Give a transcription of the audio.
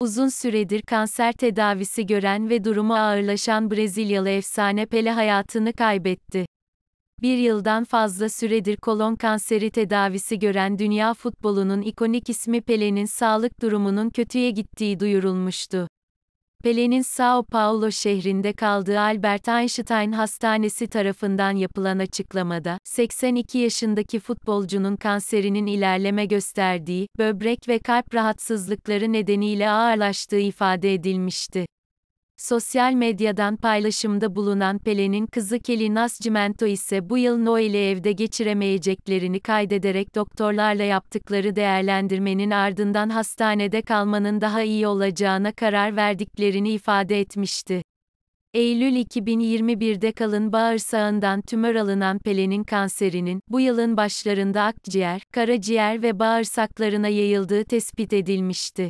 Uzun süredir kanser tedavisi gören ve durumu ağırlaşan Brezilyalı efsane Pele hayatını kaybetti. Bir yıldan fazla süredir kolon kanseri tedavisi gören dünya futbolunun ikonik ismi Pele'nin sağlık durumunun kötüye gittiği duyurulmuştu. Pele'nin São Paulo şehrinde kaldığı Albert Einstein Hastanesi tarafından yapılan açıklamada, 82 yaşındaki futbolcunun kanserinin ilerleme gösterdiği, böbrek ve kalp rahatsızlıkları nedeniyle ağırlaştığı ifade edilmişti. Sosyal medyadan paylaşımda bulunan Pelin'in kızı Kelly Nascimento ise bu yıl Noel'i evde geçiremeyeceklerini kaydederek doktorlarla yaptıkları değerlendirmenin ardından hastanede kalmanın daha iyi olacağına karar verdiklerini ifade etmişti. Eylül 2021'de kalın bağırsağından tümör alınan Pelin'in kanserinin, bu yılın başlarında akciğer, karaciğer ve bağırsaklarına yayıldığı tespit edilmişti.